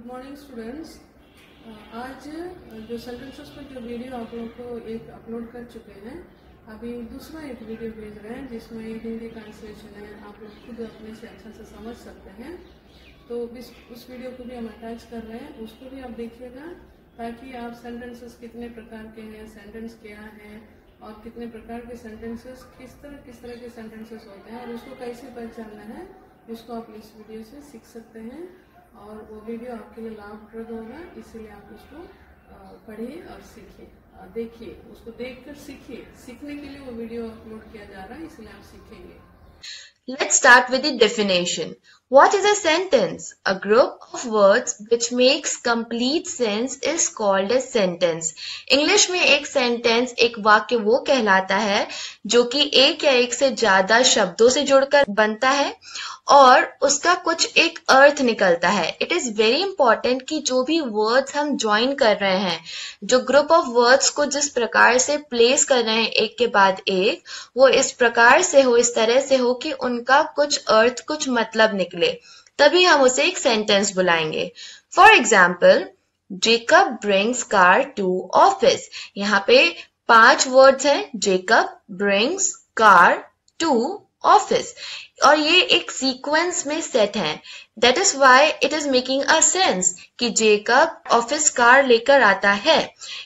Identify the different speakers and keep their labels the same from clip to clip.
Speaker 1: Good morning students आज uh, जो sentences पर जो वीडियो आप लोग को एक अपलोड कर चुके हैं अभी दूसरा एक वीडियो भेज रहे हैं जिसमें हिंदी ट्रांसलेशन है आप लोग खुद अपने से अच्छा से समझ सकते हैं तो इस उस वीडियो को भी हम अटैच कर रहे हैं उसको भी आप देखिएगा ताकि आप सेंटेंसेस कितने प्रकार के हैं सेंटेंस क्या हैं और कितने प्रकार के सेंटेंसेस किस तरह किस तरह के सेंटेंसेस होते हैं और उसको कैसे पहचानना है उसको आप इस वीडियो से सीख सकते हैं और वो वीडियो आपके लिए लाभप्रद होगा इसीलिए आप उसको पढ़िए और सीखिए देखिए उसको देखकर सीखिए सीखने के लिए वो वीडियो अपलोड किया जा रहा है इसलिए आप सीखेंगे
Speaker 2: Let's start with the definition. What is a sentence? A group of words which makes complete sense is called a sentence. English में एक sentence एक वाक्य वो कहलाता है जो कि एक या एक से ज्यादा शब्दों से जुड़कर बनता है और उसका कुछ एक अर्थ निकलता है इट इज वेरी इंपॉर्टेंट कि जो भी वर्ड्स हम ज्वाइन कर रहे हैं जो ग्रुप ऑफ वर्ड्स को जिस प्रकार से प्लेस कर रहे हैं एक के बाद एक वो इस प्रकार से हो इस तरह से हो कि उनका कुछ अर्थ कुछ मतलब निकले तभी हम उसे एक सेंटेंस बुलाएंगे for example Jacob brings car to office यहाँ पे पांच वर्ड्स हैं Jacob brings car to office और ये एक सीक्वेंस में सेट है that is why it is making a sense कि जेकब ऑफिस कार लेकर आता है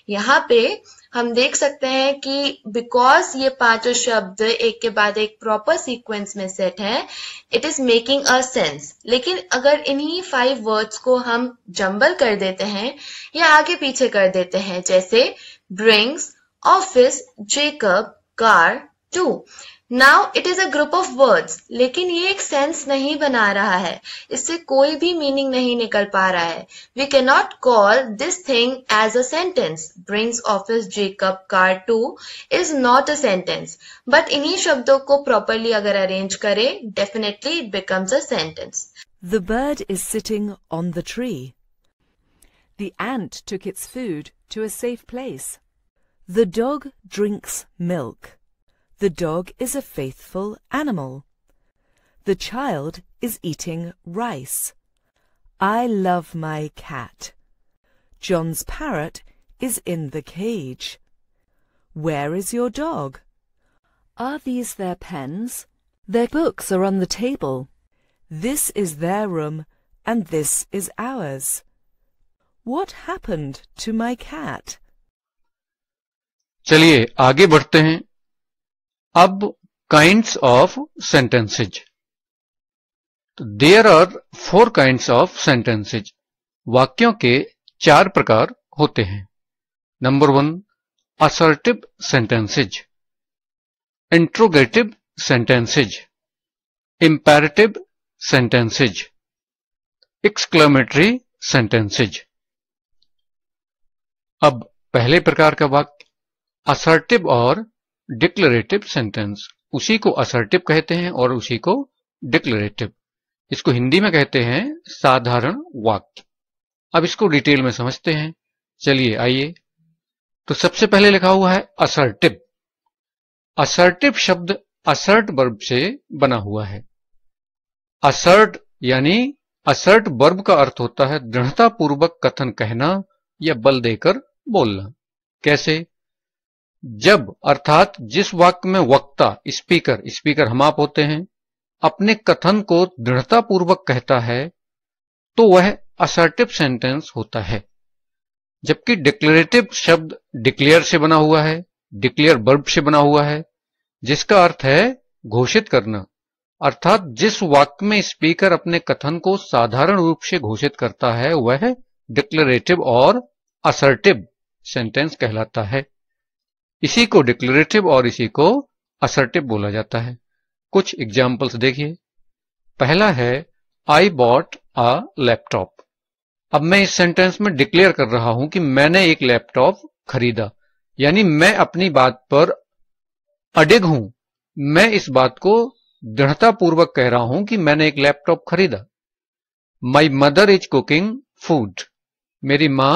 Speaker 2: यहाँ पे हम देख सकते हैं कि बिकॉज ये पांचों शब्द एक के बाद एक प्रॉपर सीक्वेंस में सेट है it is making a sense लेकिन अगर इन्हीं फाइव वर्ड्स को हम जंबल कर देते हैं या आगे पीछे कर देते हैं जैसे brings office Jacob car to now it is a group of words लेकिन ये एक सेंस नहीं बना रहा है इससे कोई भी मीनिंग नहीं निकल पा रहा है we can not call this thing as a sentence brings office Jacob car to is not a sentence but इन्हीं शब्दों को प्रॉपरली अगर अरेन्ज करें definitely it becomes a sentence
Speaker 3: the bird is sitting on the tree the ant took its food to a safe place the dog drinks milk The dog is a faithful animal. The child is eating rice. I love my cat. John's parrot is in the cage. Where is your dog? Are these their pens? Their books are on the table. This is their room and this is ours. What happened to my cat? चलिए आगे बढ़ते हैं अब kinds of sentences there are four kind of sentences वाक्यों के चार प्रकार होते हैं number one assertive sentences interrogative sentences imperative sentences exclamatory sentences अब पहले प्रकार का वाक्य असर्टिव और डिक्लेरेटिव सेंटेंस उसी को असर्टिव कहते हैं और उसी को डिक्लेरेटिव इसको हिंदी में कहते हैं साधारण वाक्य अब इसको डिटेल में समझते हैं चलिए आइए तो सबसे पहले लिखा हुआ है असर्टिव असर्टिव शब्द असर्ट वर्ब से बना हुआ है असर्ट यानी असर्ट वर्ब का अर्थ होता है दृढ़ता पूर्वक कथन कहना या बल देकर बोलना कैसे जब अर्थात जिस वाक्य में वक्ता स्पीकर स्पीकर हम आप होते हैं अपने कथन को दृढ़तापूर्वक कहता है तो वह असर्टिव सेंटेंस होता है जबकि डिक्लेरेटिव शब्द डिक्लेयर से बना हुआ है डिक्लेयर बर्ब से बना हुआ है जिसका अर्थ है घोषित करना अर्थात जिस वाक्य में स्पीकर अपने कथन को साधारण रूप से घोषित करता है वह डिक्लेरेटिव और असर्टिव सेंटेंस कहलाता है इसी को डिक्लेरेटिव और इसी को असर्टिव बोला जाता है कुछ एग्जाम्पल्स देखिए पहला है आई बॉट अ लैपटॉप अब मैं इस सेंटेंस में डिक्लेयर कर रहा हूं कि मैंने एक लैपटॉप खरीदा यानी मैं अपनी बात पर अडिग हूं मैं इस बात को दृढ़ता पूर्वक कह रहा हूं कि मैंने एक लैपटॉप खरीदा my mother is cooking food मेरी मां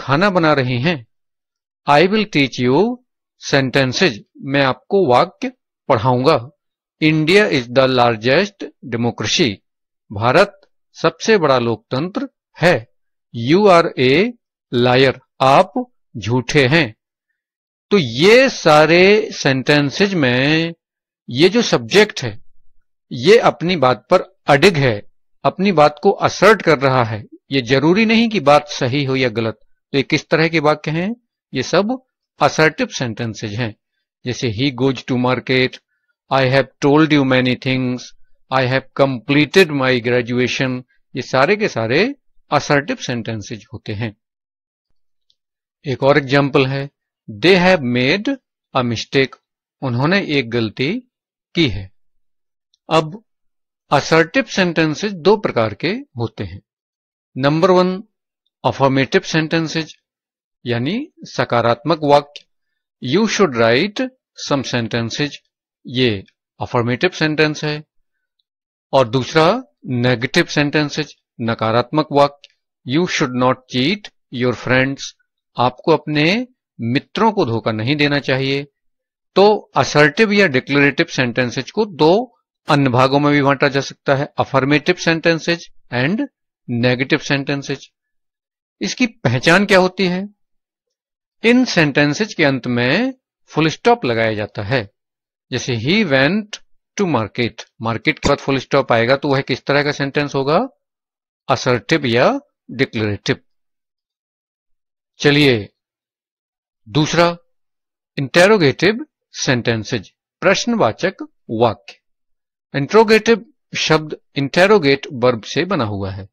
Speaker 3: खाना बना रही हैं I will teach you sentences मैं आपको वाक्य पढ़ाऊंगा India is the largest democracy Bharat सबसे बड़ा लोकतंत्र है यू आर ए लायर आप झूठे हैं तो ये सारे सेंटेंसेज में ये जो सब्जेक्ट है ये अपनी बात पर अडिग है अपनी बात को असर्ट कर रहा है ये जरूरी नहीं कि बात सही हो या गलत तो ये किस तरह के वाक्य हैं ये सब असर्टिव सेंटेंसेज हैं जैसे he goes to market I have told you many things I have completed my graduation ये सारे के सारे असर्टिव सेंटेंसेज होते हैं एक और एग्जाम्पल है they have made a mistake उन्होंने एक गलती की है अब असर्टिव सेंटेंसेज दो प्रकार के होते हैं नंबर वन अफॉर्मेटिव सेंटेंसेज यानी सकारात्मक वाक्य you should write some sentences ये अफर्मेटिव सेंटेंस है और दूसरा नेगेटिव सेंटेंसेज नकारात्मक वाक्य you should not cheat your friends आपको अपने मित्रों को धोखा नहीं देना चाहिए तो असर्टिव या डिक्लेरेटिव सेंटेंसेज को दो अन्य भागों में भी बांटा जा सकता है affirmative sentences and negative sentences इसकी पहचान क्या होती है इन सेंटेंसेज के अंत में फुल स्टॉप लगाया जाता है जैसे he went to market market के बाद फुल स्टॉप आएगा तो वह किस तरह का सेंटेंस होगा असर्टिव या डिक्लेरेटिव चलिए दूसरा इंटेरोगेटिव सेंटेंसेज प्रश्नवाचक वाक्य इंट्रोगेटिव शब्द इंटेरोगेट वर्ब से बना हुआ है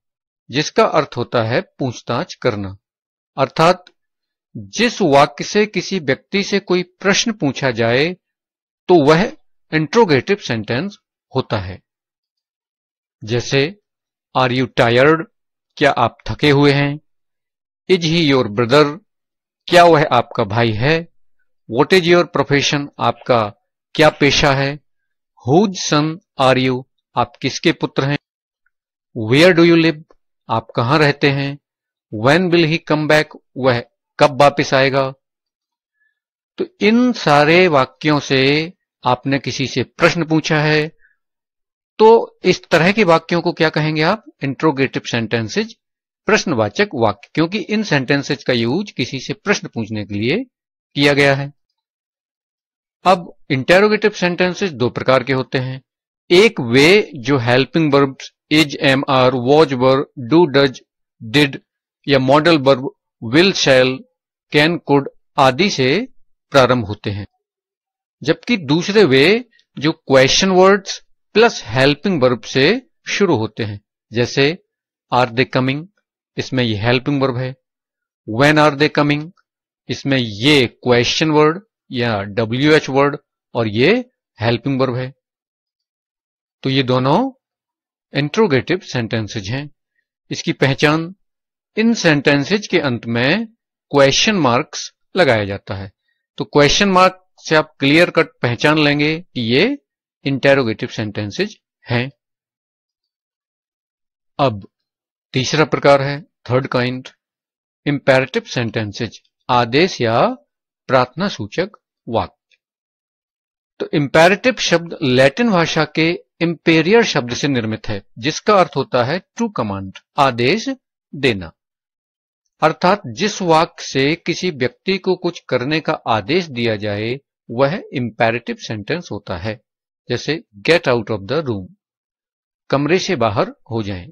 Speaker 3: जिसका अर्थ होता है पूछताछ करना अर्थात जिस वाक्य से किसी व्यक्ति से कोई प्रश्न पूछा जाए तो वह इंट्रोगेटिव सेंटेंस होता है जैसे आर यू टायर्ड क्या आप थके हुए हैं इज ही योर ब्रदर क्या वह आपका भाई है वॉट इज योर प्रोफेशन आपका क्या पेशा है हुज सन आर यू आप किसके पुत्र हैं वेयर डू यू लिव आप कहां रहते हैं when will he come back वह कब वापिस आएगा तो इन सारे वाक्यों से आपने किसी से प्रश्न पूछा है तो इस तरह के वाक्यों को क्या कहेंगे आप इंट्रोगेटिव सेंटेंसेज प्रश्नवाचक वाक्य क्योंकि इन सेंटेंसेज का यूज किसी से प्रश्न पूछने के लिए किया गया है अब इंटेरोगेटिव सेंटेंसेज दो प्रकार के होते हैं एक वे जो helping verb is am are was were do does did या modal verb will shall can could आदि से प्रारंभ होते हैं जबकि दूसरे वे जो question words plus helping verb से शुरू होते हैं जैसे आर दे कमिंग इसमें ये हेल्पिंग वर्ब है वेन आर दे कमिंग इसमें ये क्वेश्चन वर्ड या डब्ल्यू एच वर्ड और ये हेल्पिंग वर्ब है तो ये दोनों इंट्रोगेटिव सेंटेंसेज हैं इसकी पहचान इन सेंटेंसेज के अंत में क्वेश्चन मार्क्स लगाया जाता है तो क्वेश्चन मार्क से आप क्लियर कट पहचान लेंगे कि ये इंटेरोगेटिव सेंटेंसेज हैं अब तीसरा प्रकार है थर्ड काइंड इंपेरेटिव सेंटेंसेज आदेश या प्रार्थना सूचक वाक्य तो इंपेरेटिव शब्द लैटिन भाषा के इंपेरियर शब्द से निर्मित है जिसका अर्थ होता है टू कमांड आदेश देना अर्थात जिस वाक्य से किसी व्यक्ति को कुछ करने का आदेश दिया जाए वह इंपेरेटिव सेंटेंस होता है जैसे get out of the room कमरे से बाहर हो जाएं।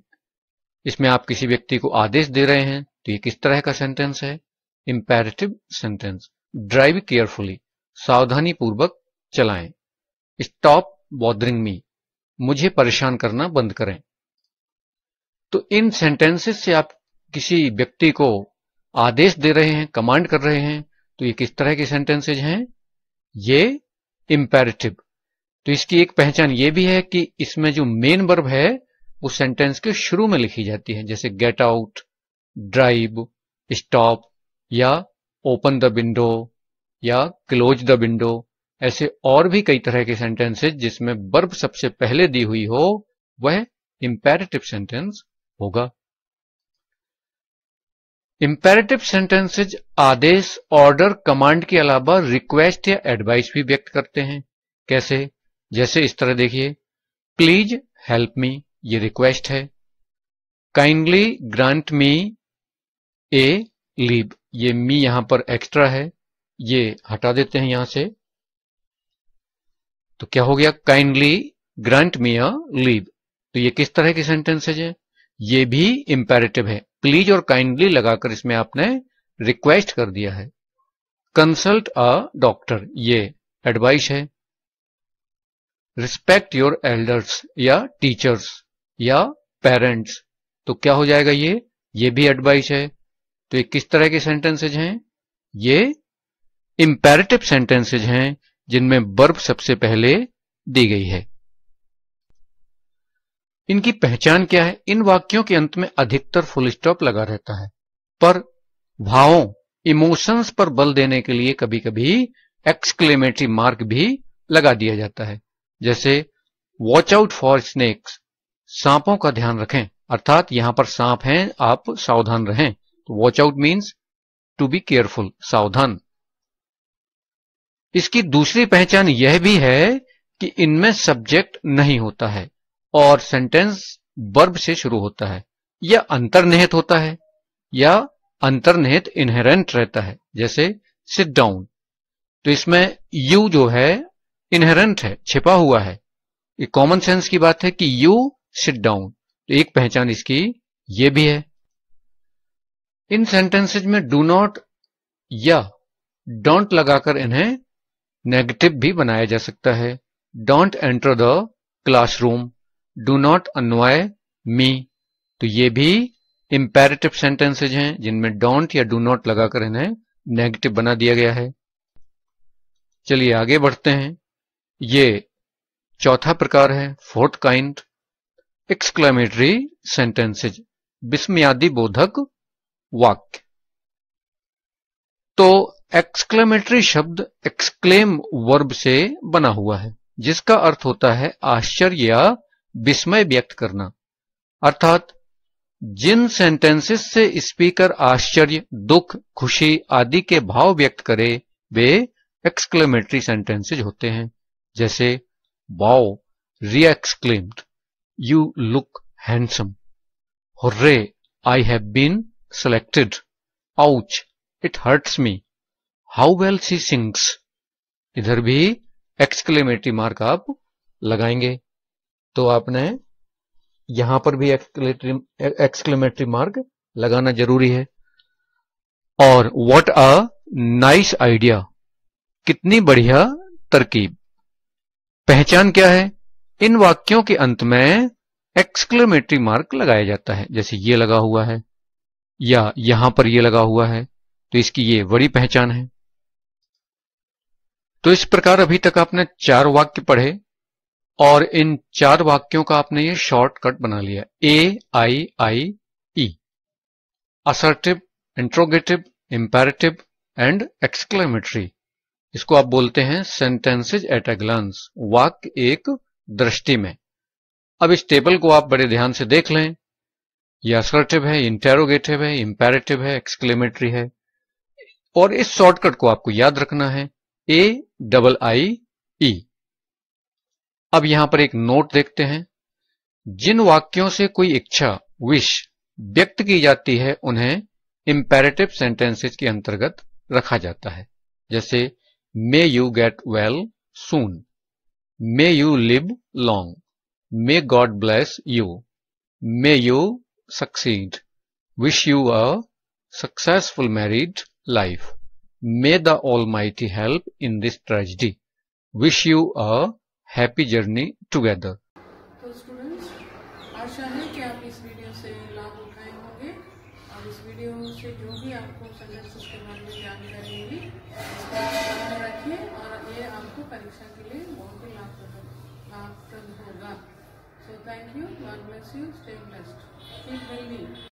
Speaker 3: इसमें आप किसी व्यक्ति को आदेश दे रहे हैं तो ये किस तरह का सेंटेंस है इंपेरेटिव सेंटेंस ड्राइव केयरफुली सावधानी पूर्वक चलाएं स्टॉप बॉदरिंग मी मुझे परेशान करना बंद करें तो इन सेंटेंसेस से आप किसी व्यक्ति को आदेश दे रहे हैं कमांड कर रहे हैं तो ये किस तरह के सेंटेंसेज हैं ये इंपेरेटिव तो इसकी एक पहचान ये भी है कि इसमें जो मेन वर्ब है वो सेंटेंस के शुरू में लिखी जाती है जैसे गेट आउट ड्राइव स्टॉप या ओपन द विंडो या क्लोज द विंडो ऐसे और भी कई तरह के सेंटेंसेज जिसमें वर्ब सबसे पहले दी हुई हो वह इंपेरेटिव सेंटेंस होगा इंपेरेटिव सेंटेंसेज आदेश ऑर्डर कमांड के अलावा रिक्वेस्ट या एडवाइस भी व्यक्त करते हैं कैसे जैसे इस तरह देखिए प्लीज हेल्प मी ये रिक्वेस्ट है kindly grant me a leave ये मी यहां पर एक्स्ट्रा है ये हटा देते हैं यहां से तो क्या हो गया kindly grant me a leave तो ये किस तरह की सेंटेंसेज है ये भी इंपेरेटिव है प्लीज और काइंडली लगाकर इसमें आपने रिक्वेस्ट कर दिया है कंसल्ट अ डॉक्टर ये एडवाइस है रिस्पेक्ट योर एल्डर्स या टीचर्स या पेरेंट्स तो क्या हो जाएगा ये ये भी एडवाइस है तो ये किस तरह के सेंटेंसेज हैं ये इंपेरेटिव सेंटेंसेज हैं जिनमें बर्ब सबसे पहले दी गई है इनकी पहचान क्या है इन वाक्यों के अंत में अधिकतर फुल स्टॉप लगा रहता है पर भावों इमोशंस पर बल देने के लिए कभी कभी एक्सक्लेमेटरी मार्क भी लगा दिया जाता है जैसे वॉच आउट फॉर स्नेक्स सांपों का ध्यान रखें अर्थात यहां पर सांप हैं आप सावधान रहें तो watch out means to be careful सावधान इसकी दूसरी पहचान यह भी है कि इनमें सब्जेक्ट नहीं होता है और सेंटेंस वर्ब से शुरू होता है या अंतर्निहित होता है या अंतर्निहित इनहेरेंट रहता है जैसे सिट डाउन तो इसमें यू जो है इनहेरेंट है छिपा हुआ है ये कॉमन सेंस की बात है कि यू सिट डाउन तो एक पहचान इसकी ये भी है इन सेंटेंसेज में डू नॉट या डोंट लगाकर इन्हें नेगेटिव भी बनाया जा सकता है don't enter the classroom do not annoy me तो ये भी इंपेरेटिव सेंटेंसेज हैं जिनमें डोंट या डू नॉट लगाकर इन्हें नेगेटिव बना दिया गया है चलिए आगे बढ़ते हैं ये चौथा प्रकार है फोर्थ काइंड एक्सक्लेमेटरी सेंटेंसेज बिस्मियादी बोधक वाक्य तो एक्सक्लेमेटरी शब्द एक्सक्लेम वर्ब से बना हुआ है जिसका अर्थ होता है आश्चर्य या विस्मय व्यक्त करना अर्थात जिन सेंटेंसेस से स्पीकर आश्चर्य दुख खुशी आदि के भाव व्यक्त करे वे एक्सक्लेमेटरी सेंटेंसेज होते हैं जैसे wow he exclaimed you look handsome hurray I have been selected ouch it hurts me how well she sings इधर भी एक्सक्लेमेटरी मार्क आप लगाएंगे तो आपने यहां पर भी एक्सक्लेमेटरी मार्ग लगाना जरूरी है और व्हाट अ नाइस आइडिया कितनी बढ़िया तरकीब पहचान क्या है इन वाक्यों के अंत में एक्सक्लेमेटरी मार्क लगाया जाता है जैसे ये लगा हुआ है या यहां पर ये लगा हुआ है तो इसकी ये बड़ी पहचान है तो इस प्रकार अभी तक आपने चार वाक्य पढ़े और इन चार वाक्यों का आपने ये शॉर्टकट बना लिया A I I E assertive interrogative imperative and exclamatory इसको आप बोलते हैं सेंटेंसेज एट ए ग्लांस वाक्य एक दृष्टि में अब इस टेबल को आप बड़े ध्यान से देख लें ये असर्टिव है इंटेरोगेटिव है इंपेरेटिव है एक्सक्लेमेटरी है और इस शॉर्टकट को आपको याद रखना है ए डबल आई ई अब यहां पर एक नोट देखते हैं जिन वाक्यों से कोई इच्छा विश व्यक्त की जाती है उन्हें इंपेरेटिव सेंटेंसेज के अंतर्गत रखा जाता है जैसे may you get well soon may you live long may God bless you may you succeed wish you a successful married life may the almighty help in this tragedy wish you a happy journey together.